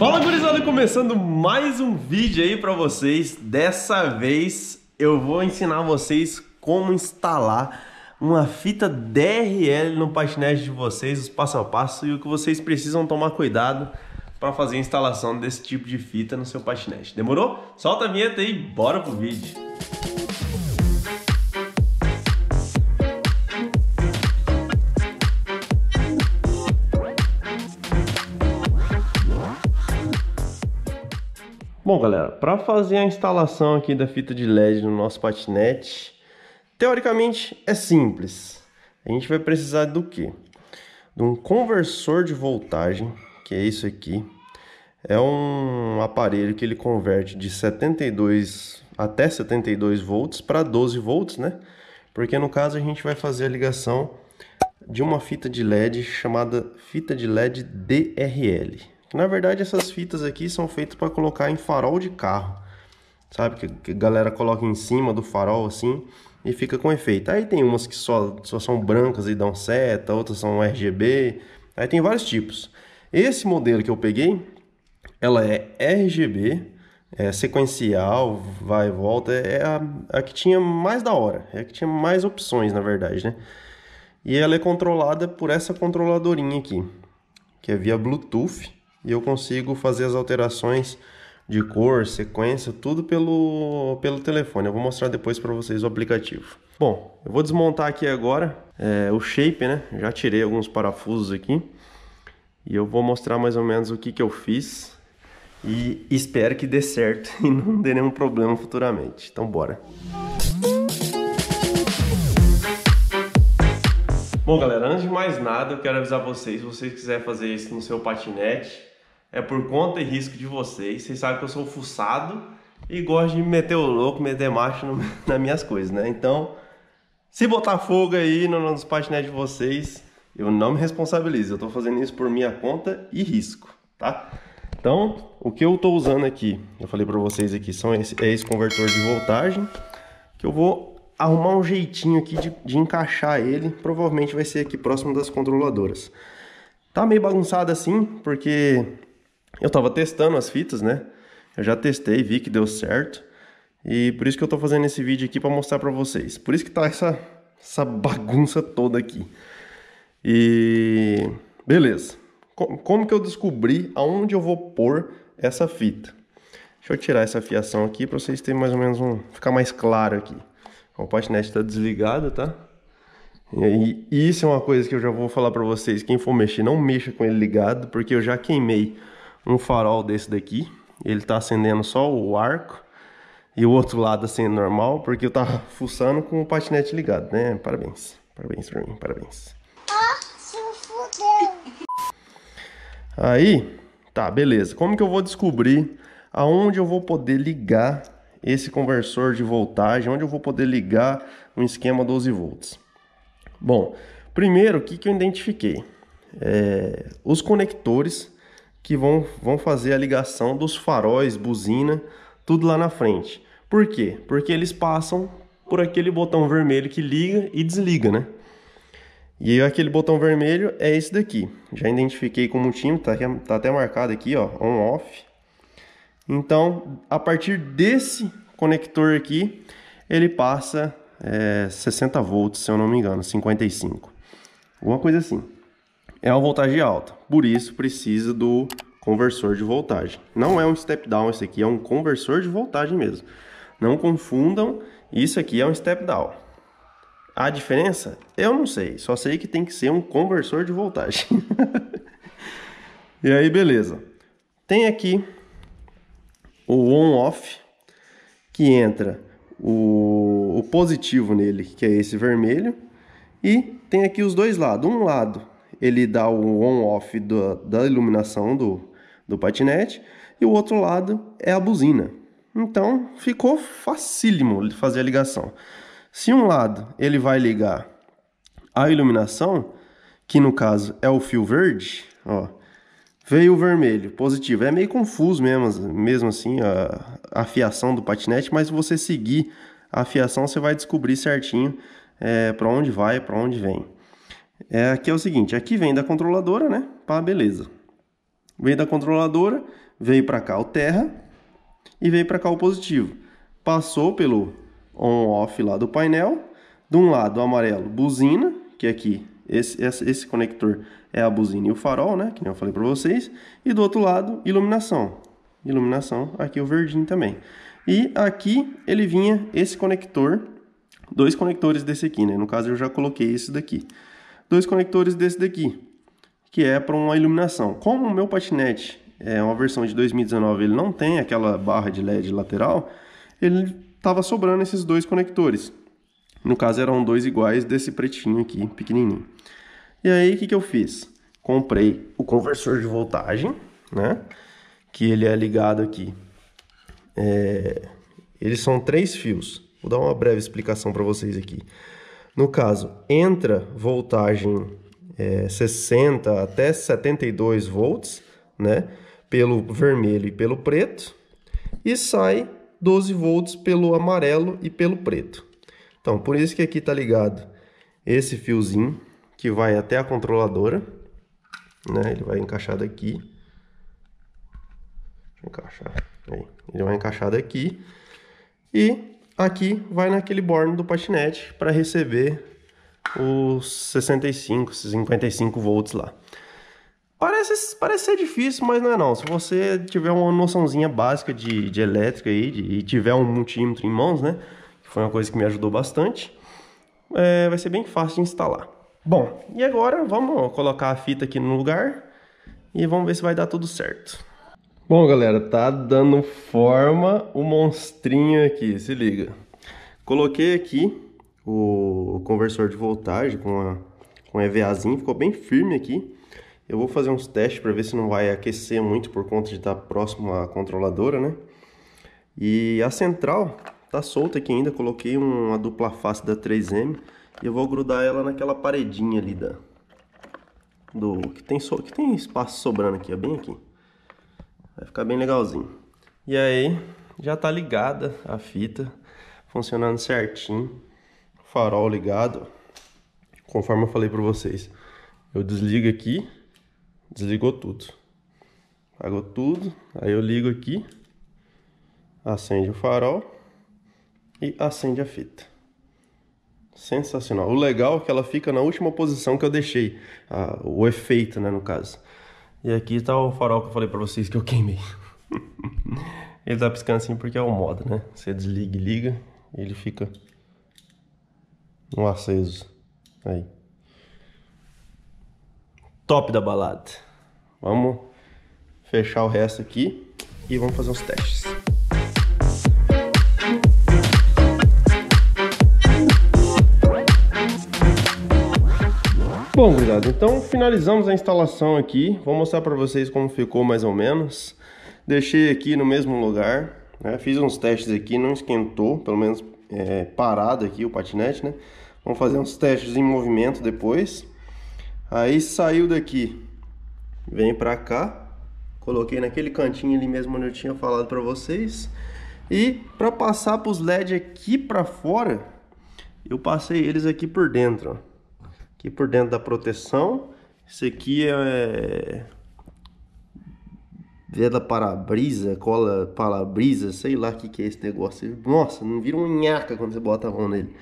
Fala gurizada, começando mais um vídeo aí para vocês. Dessa vez eu vou ensinar vocês como instalar uma fita DRL no patinete de vocês, os passo a passo e o que vocês precisam tomar cuidado para fazer a instalação desse tipo de fita no seu patinete. Demorou? Solta a vinheta e bora pro vídeo. Bom, galera, para fazer a instalação aqui da fita de LED no nosso patinete, teoricamente é simples. A gente vai precisar do que? De um conversor de voltagem, que é isso aqui. É um aparelho que ele converte de 72 até 72 volts para 12 volts, né? Porque no caso a gente vai fazer a ligação de uma fita de LED chamada fita de LED DRL. Na verdade, essas fitas aqui são feitas para colocar em farol de carro. Sabe, que, a galera coloca em cima do farol assim e fica com efeito. Aí tem umas que só, só são brancas e dão seta, outras são RGB. Aí tem vários tipos. Esse modelo que eu peguei, ela é RGB, é sequencial, vai e volta. É, é a, a que tinha mais da hora, é a que tinha mais opções, na verdade, né? E ela é controlada por essa controladorinha aqui, que é via Bluetooth e eu consigo fazer as alterações de cor, sequência, tudo pelo, pelo telefone. Eu vou mostrar depois para vocês o aplicativo. Bom, eu vou desmontar aqui agora é, o shape, né? Já tirei alguns parafusos aqui e eu vou mostrar mais ou menos o que, que eu fiz e espero que dê certo e não dê nenhum problema futuramente. Então bora! Bom galera, antes de mais nada eu quero avisar vocês, se vocês quiserem fazer isso no seu patinete é por conta e risco de vocês. Vocês sabem que eu sou fuçado e gosto de meter o louco, meter macho no, nas minhas coisas, né? Então, se botar fogo aí nos patinetes de vocês, eu não me responsabilizo. Eu tô fazendo isso por minha conta e risco, tá? Então, o que eu tô usando aqui, eu falei para vocês aqui, são esse, é esse convertor de voltagem, que eu vou arrumar um jeitinho aqui de, de encaixar ele, provavelmente vai ser aqui próximo das controladoras. Tá meio bagunçado assim, porque eu estava testando as fitas, né? Eu já testei, vi que deu certo. E por isso que eu estou fazendo esse vídeo aqui para mostrar para vocês. Por isso que tá essa, essa bagunça toda aqui. E beleza. Como que eu descobri aonde eu vou pôr essa fita? Deixa eu tirar essa fiação aqui para vocês terem mais ou menos um... Ficar mais claro aqui. O patinete está desligado, tá? E aí, isso é uma coisa que eu já vou falar para vocês. Quem for mexer, não mexa com ele ligado, porque eu já queimei um farol desse daqui. Ele tá acendendo só o arco e o outro lado acende normal, porque eu tava fuçando com o patinete ligado, né? Parabéns, parabéns pra mim, parabéns. Ah, Aí, tá, beleza. Como que eu vou descobrir aonde eu vou poder ligar esse conversor de voltagem, onde eu vou poder ligar um esquema 12 volts? Bom, primeiro, o que, que eu identifiquei? É, os conectores que vão, vão fazer a ligação dos faróis, buzina, tudo lá na frente. Por quê? Porque eles passam por aquele botão vermelho que liga e desliga, né? E aquele botão vermelho é esse daqui. Já identifiquei como um time, tá, tá até marcado aqui, ó, on-off. Então, a partir desse conector aqui, ele passa é, 60 volts, se eu não me engano, 55. Alguma coisa assim é uma voltagem alta, por isso precisa do conversor de voltagem. Não é um step down esse aqui, é um conversor de voltagem mesmo. Não confundam, isso aqui é um step down. A diferença? Eu não sei, só sei que tem que ser um conversor de voltagem. e aí, beleza. Tem aqui o on-off, que entra o, o positivo nele, que é esse vermelho, e tem aqui os dois lados. Um lado ele dá o on-off da, da iluminação do, do patinete e o outro lado é a buzina. Então ficou facílimo fazer a ligação. Se um lado ele vai ligar a iluminação, que no caso é o fio verde, ó, veio o vermelho, positivo. É meio confuso mesmo, mesmo assim a, a fiação do patinete, mas se você seguir a fiação você vai descobrir certinho é, para onde vai, para onde vem. É, aqui é o seguinte, aqui vem da controladora, né? Pá, beleza. Veio da controladora, veio para cá o terra e veio para cá o positivo. Passou pelo on-off lá do painel. De um lado, amarelo, buzina, que é aqui esse, esse, esse, conector é a buzina e o farol, né? Que nem eu falei para vocês. E do outro lado, iluminação. Iluminação, aqui o verdinho também. E aqui ele vinha esse conector, dois conectores desse aqui, né? No caso eu já coloquei esse daqui dois conectores desse daqui, que é para uma iluminação. Como o meu patinete é uma versão de 2019, ele não tem aquela barra de LED lateral, ele estava sobrando esses dois conectores. No caso eram dois iguais desse pretinho aqui, pequenininho. E aí o que, que eu fiz? Comprei o conversor de voltagem, né? Que ele é ligado aqui. É... Eles são três fios. Vou dar uma breve explicação para vocês aqui. No caso, entra voltagem é, 60 até 72 volts, né? Pelo vermelho e pelo preto, e sai 12 volts pelo amarelo e pelo preto. Então, por isso que aqui está ligado esse fiozinho que vai até a controladora, né? Ele vai encaixado aqui. Deixa eu encaixar. Aí. Ele vai encaixado aqui e Aqui vai naquele borne do patinete para receber os 65, 55 volts lá. Parece, parece ser difícil, mas não é não. Se você tiver uma noçãozinha básica de, de elétrica aí, de, e tiver um multímetro em mãos, né? Que foi uma coisa que me ajudou bastante. É, vai ser bem fácil de instalar. Bom, e agora vamos colocar a fita aqui no lugar e vamos ver se vai dar tudo certo. Bom, galera, tá dando forma o monstrinho aqui, se liga. Coloquei aqui o conversor de voltagem com a com EVAzinho, ficou bem firme aqui. Eu vou fazer uns testes para ver se não vai aquecer muito por conta de estar tá próximo à controladora, né? E a central tá solta aqui ainda, coloquei uma dupla face da 3M e eu vou grudar ela naquela paredinha ali da do que tem so, que tem espaço sobrando aqui, é bem aqui. Vai ficar bem legalzinho. E aí, já tá ligada a fita, funcionando certinho. Farol ligado. Conforme eu falei para vocês, eu desligo aqui, desligou tudo. Apagou tudo, aí eu ligo aqui, acende o farol e acende a fita. Sensacional. O legal é que ela fica na última posição que eu deixei, a, o efeito, né, no caso. E aqui tá o farol que eu falei pra vocês que eu queimei. ele tá piscando assim porque é o modo, né? Você desliga e liga ele fica no aceso. Aí. Top da balada. Vamos fechar o resto aqui e vamos fazer os testes. Bom, cuidado. então finalizamos a instalação aqui. Vou mostrar para vocês como ficou mais ou menos. Deixei aqui no mesmo lugar, né? fiz uns testes aqui, não esquentou, pelo menos é, parado aqui o patinete, né? Vamos fazer uns testes em movimento depois. Aí saiu daqui, vem para cá, coloquei naquele cantinho ali mesmo onde eu tinha falado para vocês. E para passar para os LEDs aqui para fora, eu passei eles aqui por dentro, ó. Aqui por dentro da proteção. Esse aqui é veda para-brisa, cola para-brisa, sei lá o que, que é esse negócio. Nossa, não vira um nhaca quando você bota a mão nele.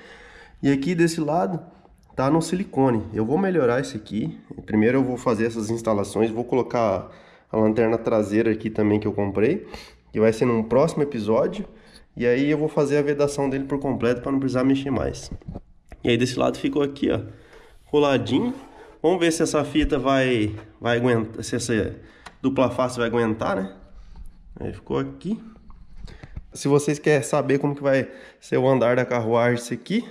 E aqui desse lado tá no silicone. Eu vou melhorar esse aqui. Primeiro eu vou fazer essas instalações, vou colocar a lanterna traseira aqui também que eu comprei, que vai ser num próximo episódio. E aí eu vou fazer a vedação dele por completo para não precisar mexer mais. E aí desse lado ficou aqui, ó coladinho. Vamos ver se essa fita vai, vai aguentar, se essa dupla face vai aguentar, né? Aí ficou aqui. Se vocês querem saber como que vai ser o andar da carruagem isso aqui,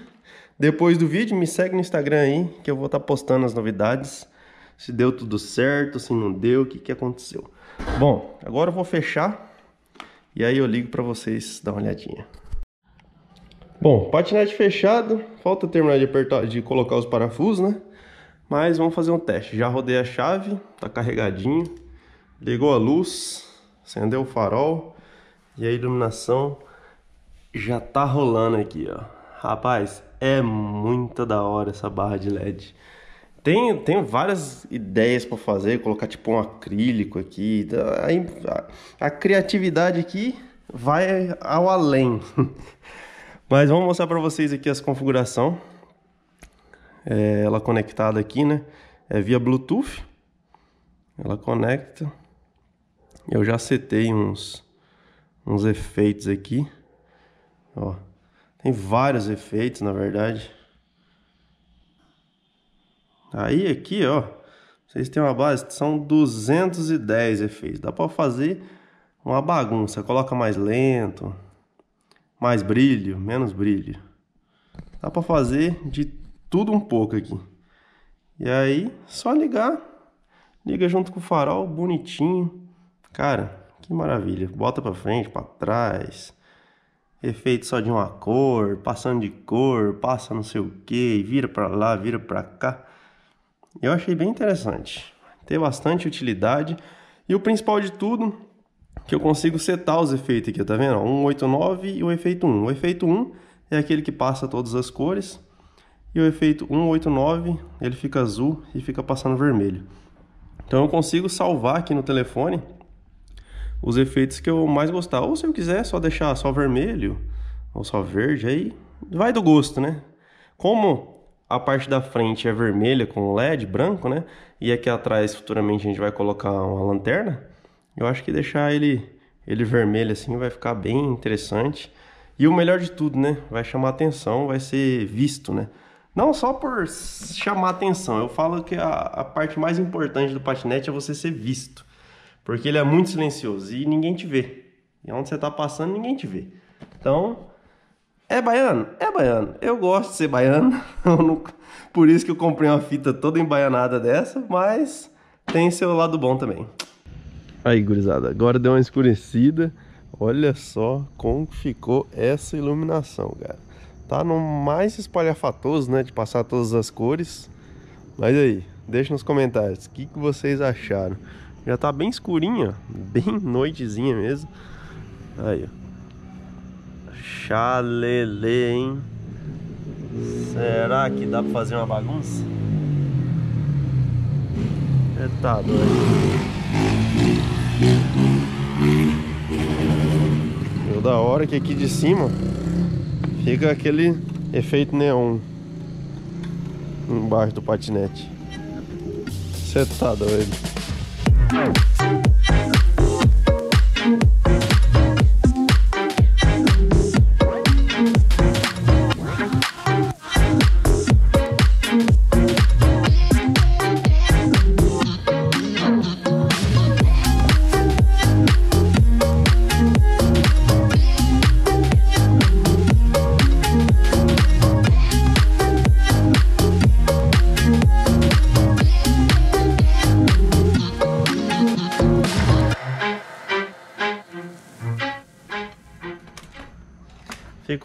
depois do vídeo me segue no Instagram aí, que eu vou estar tá postando as novidades. Se deu tudo certo, se não deu, o que, que aconteceu. Bom, agora eu vou fechar e aí eu ligo para vocês dar uma olhadinha. Bom, patinete fechado, falta terminar de apertar, de colocar os parafusos, né? Mas vamos fazer um teste. Já rodei a chave, tá carregadinho. Ligou a luz, acendeu o farol e a iluminação já tá rolando aqui, ó. Rapaz, é muita da hora essa barra de LED. Tem, tem várias ideias para fazer, colocar tipo um acrílico aqui. A, a, a criatividade aqui vai ao além. Mas vamos mostrar para vocês aqui as configuração. É ela conectada aqui, né? É via Bluetooth. Ela conecta. Eu já setei uns, uns efeitos aqui. Ó, tem vários efeitos, na verdade. Aí aqui, ó, vocês têm uma base, são 210 efeitos. Dá para fazer uma bagunça. Coloca mais lento, mais brilho, menos brilho. Dá para fazer de tudo um pouco aqui. E aí, só ligar. Liga junto com o farol, bonitinho. Cara, que maravilha. Bota para frente, para trás. Efeito só de uma cor, passando de cor, passa não sei o que, vira para lá, vira para cá. Eu achei bem interessante. Tem bastante utilidade. E o principal de tudo que eu consigo setar os efeitos aqui, tá vendo? 189 e o efeito 1. O efeito 1 é aquele que passa todas as cores, e o efeito 189 ele fica azul e fica passando vermelho. Então eu consigo salvar aqui no telefone os efeitos que eu mais gostar. Ou se eu quiser é só deixar só vermelho ou só verde, aí vai do gosto, né? Como a parte da frente é vermelha com LED branco, né? E aqui atrás futuramente a gente vai colocar uma lanterna. Eu acho que deixar ele, ele vermelho assim vai ficar bem interessante. E o melhor de tudo, né? Vai chamar atenção, vai ser visto, né? Não só por chamar atenção, eu falo que a, a parte mais importante do patinete é você ser visto. Porque ele é muito silencioso e ninguém te vê. E onde você está passando, ninguém te vê. Então, é baiano? É baiano. Eu gosto de ser baiano. Não... Por isso que eu comprei uma fita toda embaianada dessa, mas tem seu lado bom também. Aí, gurizada, agora deu uma escurecida. Olha só como ficou essa iluminação, cara. Tá no mais espalhafatoso, né, de passar todas as cores. Mas aí, deixa nos comentários o que, que vocês acharam. Já tá bem ó. bem noitezinha mesmo. Aí, ó. Chalele, hein? Será que dá pra fazer uma bagunça? É tá doido. E da hora que aqui de cima fica aquele efeito neon embaixo do patinete. Você tá doido.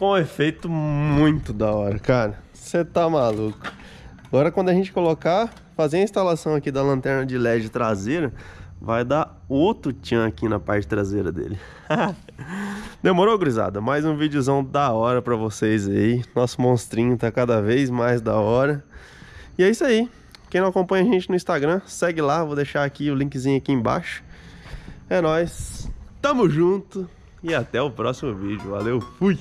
ficou um efeito muito da hora, cara. Você tá maluco. Agora quando a gente colocar, fazer a instalação aqui da lanterna de LED traseira, vai dar outro tchan aqui na parte traseira dele. Demorou, gurizada? Mais um videozão da hora pra vocês aí. Nosso monstrinho tá cada vez mais da hora. E é isso aí. Quem não acompanha a gente no Instagram, segue lá. Vou deixar aqui o linkzinho aqui embaixo. É nóis. Tamo junto. E até o próximo vídeo. Valeu, fui!